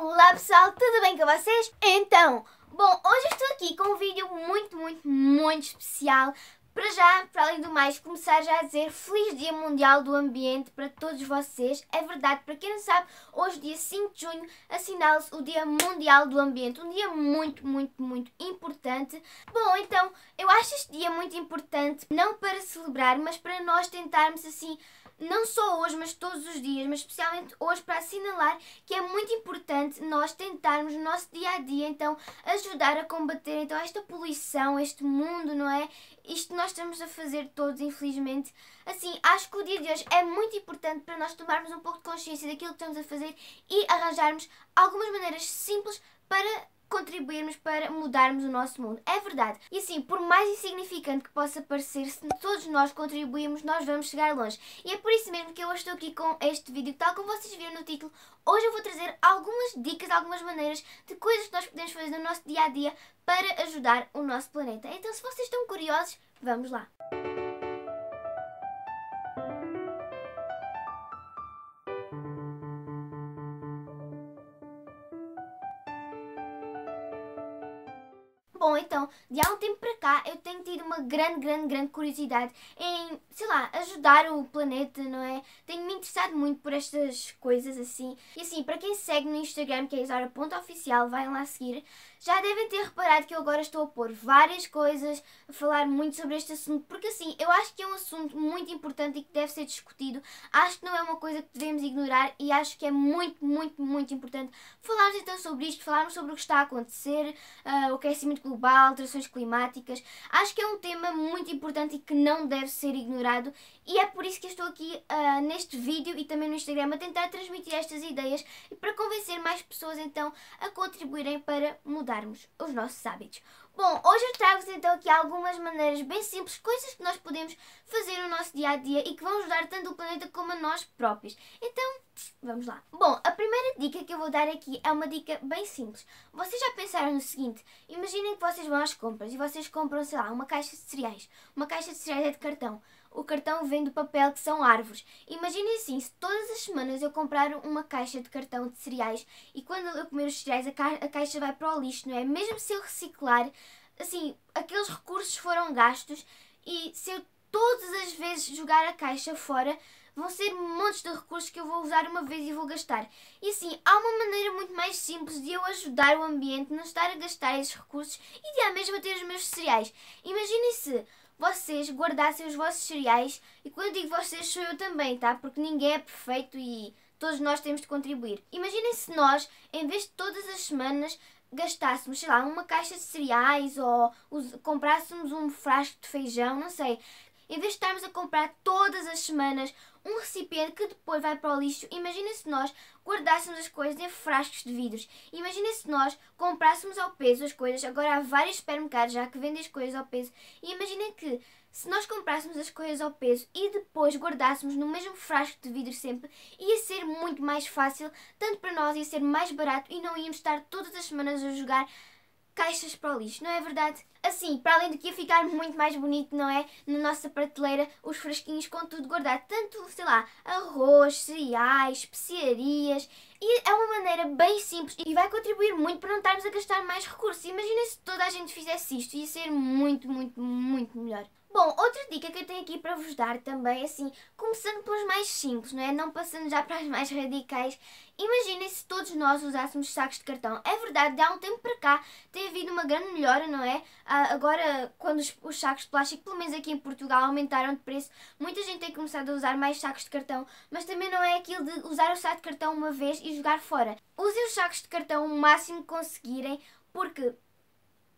Olá pessoal, tudo bem com vocês? Então, bom, hoje estou aqui com um vídeo muito, muito, muito especial. Para já, para além do mais, começar já a dizer Feliz Dia Mundial do Ambiente para todos vocês. É verdade, para quem não sabe, hoje, dia 5 de junho, assinala-se o Dia Mundial do Ambiente. Um dia muito, muito, muito importante. Bom, então, eu acho este dia muito importante, não para celebrar, mas para nós tentarmos assim não só hoje, mas todos os dias, mas especialmente hoje, para assinalar que é muito importante nós tentarmos no nosso dia a dia, então, ajudar a combater então, esta poluição, este mundo, não é? Isto nós estamos a fazer todos, infelizmente. Assim, acho que o dia de hoje é muito importante para nós tomarmos um pouco de consciência daquilo que estamos a fazer e arranjarmos algumas maneiras simples para contribuirmos para mudarmos o nosso mundo. É verdade. E assim, por mais insignificante que possa parecer, se todos nós contribuirmos, nós vamos chegar longe. E é por isso mesmo que eu estou aqui com este vídeo. Tal como vocês viram no título, hoje eu vou trazer algumas dicas, algumas maneiras de coisas que nós podemos fazer no nosso dia a dia para ajudar o nosso planeta. Então, se vocês estão curiosos, vamos lá. de há um tempo para cá eu tenho tido uma grande, grande, grande curiosidade em sei lá, ajudar o planeta, não é? Tenho-me interessado muito por estas coisas assim. E assim, para quem segue no Instagram, que é Isara.oficial, vai lá seguir, já devem ter reparado que eu agora estou a pôr várias coisas, a falar muito sobre este assunto, porque assim, eu acho que é um assunto muito importante e que deve ser discutido. Acho que não é uma coisa que devemos ignorar e acho que é muito, muito, muito importante falarmos então sobre isto, falarmos sobre o que está a acontecer, uh, o aquecimento global, alterações climáticas. Acho que é um tema muito importante e que não deve ser ignorado ignorado e é por isso que estou aqui uh, neste vídeo e também no Instagram a tentar transmitir estas ideias e para convencer mais pessoas então a contribuírem para mudarmos os nossos hábitos. Bom, hoje eu trago-vos então aqui algumas maneiras bem simples, coisas que nós podemos fazer no nosso dia a dia e que vão ajudar tanto o planeta como a nós próprios. Então, vamos lá. Bom, a primeira dica que eu vou dar aqui é uma dica bem simples. Vocês já pensaram no seguinte: imaginem que vocês vão às compras e vocês compram, sei lá, uma caixa de cereais. Uma caixa de cereais é de cartão o cartão vem do papel que são árvores. Imaginem assim, se todas as semanas eu comprar uma caixa de cartão de cereais e quando eu comer os cereais a, ca a caixa vai para o lixo, não é? Mesmo se eu reciclar, assim, aqueles recursos foram gastos e se eu todas as vezes jogar a caixa fora, vão ser montes de recursos que eu vou usar uma vez e vou gastar. E assim, há uma maneira muito mais simples de eu ajudar o ambiente, não estar a gastar esses recursos e de a mesma ter os meus cereais. Imaginem se vocês guardassem os vossos cereais. E quando digo vocês, sou eu também, tá? Porque ninguém é perfeito e todos nós temos de contribuir. Imaginem se nós, em vez de todas as semanas, gastássemos, sei lá, uma caixa de cereais ou comprássemos um frasco de feijão, não sei. Em vez de estarmos a comprar todas as semanas um recipiente que depois vai para o lixo, imagina se nós guardássemos as coisas em frascos de vidros. Imagina se nós comprássemos ao peso as coisas, agora há vários supermercados já que vendem as coisas ao peso. E imagina que se nós comprássemos as coisas ao peso e depois guardássemos no mesmo frasco de vidro sempre, ia ser muito mais fácil, tanto para nós ia ser mais barato e não íamos estar todas as semanas a jogar caixas para o lixo, não é verdade? Assim, para além do que ia ficar muito mais bonito, não é? Na nossa prateleira, os frasquinhos com tudo guardado, tanto, sei lá, arroz, cereais, especiarias. E é uma maneira bem simples e vai contribuir muito para não estarmos a gastar mais recursos. Imaginem se toda a gente fizesse isto, ia ser muito, muito, muito melhor. Bom, outra dica que eu tenho aqui para vos dar também, assim, começando pelas mais simples, não é? Não passando já para as mais radicais. Imaginem se todos nós usássemos sacos de cartão. É verdade, há um tempo para cá tem havido uma grande melhora, não é? Ah, agora, quando os, os, sacos de plástico, pelo menos aqui em Portugal, aumentaram de preço, muita gente tem começado a usar mais sacos de cartão, mas também não é aquilo de usar o saco de cartão uma vez e jogar fora. Usem os sacos de cartão o máximo que conseguirem, porque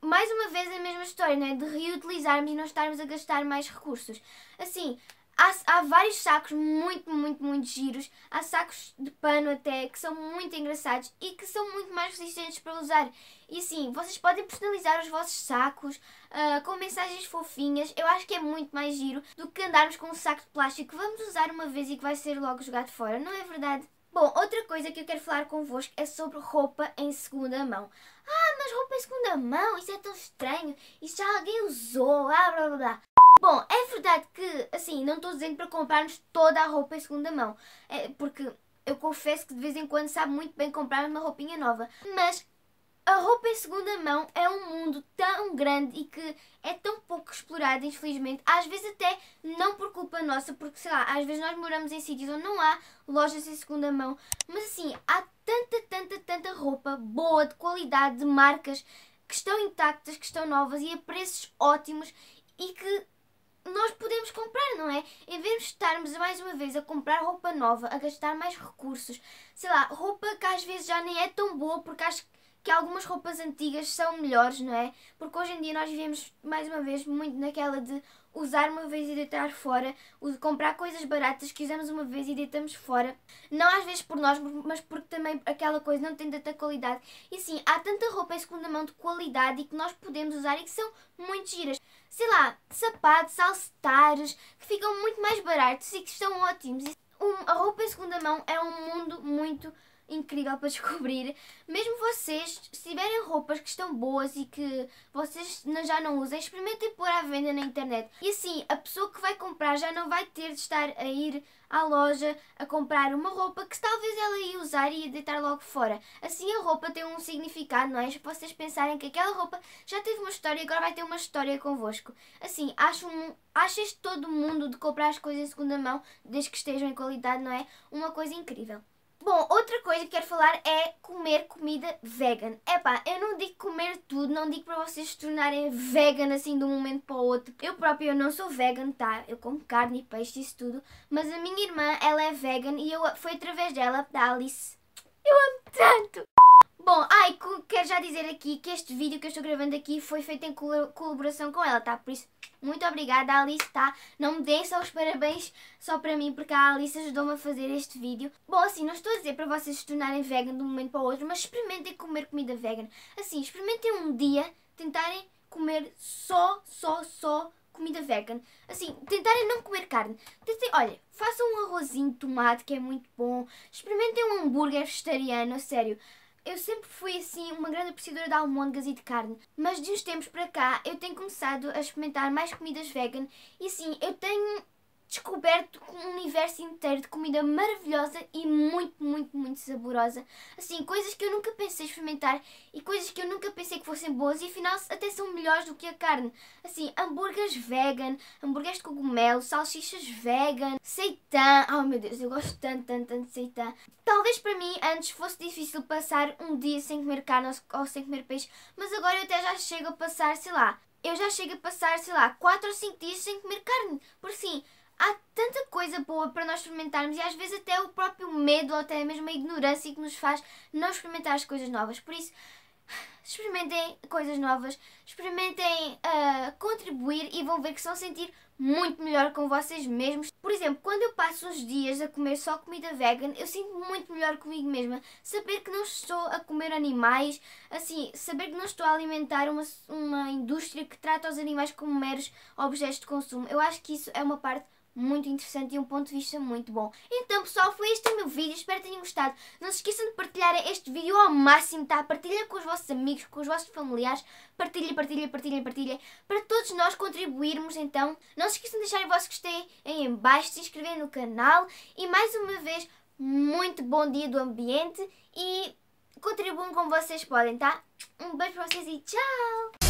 mais uma vez a mesma história, né? De reutilizarmos e não estarmos a gastar mais recursos. Assim, há, há vários sacos muito, muito, muito giros. Há sacos de pano até que são muito engraçados e que são muito mais resistentes para usar. E assim, vocês podem personalizar os vossos sacos uh, com mensagens fofinhas. Eu acho que é muito mais giro do que andarmos com um saco de plástico que vamos usar uma vez e que vai ser logo jogado fora, não é verdade? Bom, outra coisa que eu quero falar convosco é sobre roupa em segunda mão. Ah, mas roupa em segunda mão, isso é tão estranho, isso já alguém usou, ah, blá blá blá. Bom, é verdade que, assim, não estou dizendo para comprarmos toda a roupa em segunda mão, é porque eu confesso que de vez em quando sabe muito bem comprar uma roupinha nova, mas a roupa em segunda mão é um mundo tão grande e que é tão pouco explorada, infelizmente. Às vezes até não por culpa nossa, porque sei lá, às vezes nós moramos em sítios onde não há lojas em segunda mão. Mas assim, há tanta, tanta, tanta roupa boa, de qualidade, de marcas que estão intactas, que estão novas e a preços ótimos e que nós podemos comprar, não é? Em vez de estarmos mais uma vez a comprar roupa nova, a gastar mais recursos, sei lá, roupa que às vezes já nem é tão boa porque acho que que algumas roupas antigas são melhores, não é? Porque hoje em dia nós vivemos, mais uma vez, muito naquela de usar uma vez e deitar fora, comprar coisas baratas que usamos uma vez e deitamos fora. Não às vezes por nós, mas porque também aquela coisa não tem tanta qualidade. E sim, há tanta roupa em segunda mão de qualidade e que nós podemos usar e que são muito giras. Sei lá, sapatos, alcetares, que ficam muito mais baratos e que estão ótimos. a roupa em segunda mão é um mundo muito incrível para descobrir. Mesmo vocês, se tiverem roupas que estão boas e que vocês já não usem, experimentem pôr à venda na internet. E assim, a pessoa que vai comprar já não vai ter de estar a ir à loja a comprar uma roupa que talvez ela ia usar e ia deitar logo fora. Assim a roupa tem um significado, não é? Para vocês pensarem que aquela roupa já teve uma história e agora vai ter uma história convosco. Assim, acho, um, acho este todo mundo de comprar as coisas em segunda mão, desde que estejam em qualidade, não é? Uma coisa incrível. Bom, outra coisa que quero falar é comer comida vegan. é Epá, eu não digo comer tudo, não digo para vocês se tornarem vegan assim de um momento para o outro. Eu própria eu não sou vegan, tá? Eu como carne e peixe, isso tudo. Mas a minha irmã, ela é vegan e eu, foi através dela, da Alice. Eu amo tanto! Bom, ai, quero já dizer aqui que este vídeo que eu estou gravando aqui foi feito em colaboração com ela, tá? Por isso, muito obrigada, Alice, tá? Não me deem só os parabéns só para mim, porque a Alice ajudou-me a fazer este vídeo. Bom, assim, não estou a dizer para vocês se tornarem vegan de um momento para o outro, mas experimentem comer comida vegan. Assim, experimentem um dia tentarem comer só, só, só comida vegan. Assim, tentarem não comer carne. Tentem, olha, façam um arrozinho de tomate, que é muito bom. Experimentem um hambúrguer vegetariano, sério. Eu sempre fui assim uma grande apreciadora de almôndegas e de carne, mas de uns tempos para cá eu tenho começado a experimentar mais comidas vegan e sim, eu tenho descoberto um universo inteiro de comida maravilhosa e muito, muito, muito saborosa. Assim, coisas que eu nunca pensei experimentar e coisas que eu nunca pensei que fossem boas e afinal até são melhores do que a carne. Assim, hambúrgueres vegan, hambúrgueres de cogumelo, salsichas vegan, seitan. Oh meu Deus, eu gosto tanto, tanto, tanto de seitan. Talvez para mim antes fosse difícil passar um dia sem comer carne ou sem comer peixe, mas agora eu até já chego a passar, sei lá, eu já chego a passar, sei lá, 4 ou 5 dias sem comer carne. Por sim, há tanta coisa boa para nós experimentarmos e às vezes até o próprio medo ou até mesmo a ignorância que nos faz não experimentar as coisas novas. Por isso, experimentem coisas novas, experimentem uh, contribuir e vão ver que se vão sentir muito melhor com vocês mesmos. Por exemplo, quando eu passo uns dias a comer só comida vegan, eu sinto muito melhor comigo mesma. Saber que não estou a comer animais, assim, saber que não estou a alimentar uma, uma indústria que trata os animais como meros objetos de consumo, eu acho que isso é uma parte muito interessante e um ponto de vista muito bom. Então pessoal, foi este o meu vídeo, espero que tenham gostado. Não se esqueçam de partilhar este vídeo ao máximo, tá? Partilha com os vossos amigos, com os vossos familiares, partilha, partilha, partilha, partilha, para todos nós contribuirmos então. Não se esqueçam de deixar o vosso gostei aí em baixo, se inscrever no canal e mais uma vez, muito bom dia do ambiente e contribuam como vocês podem, tá? Um beijo para vocês e tchau!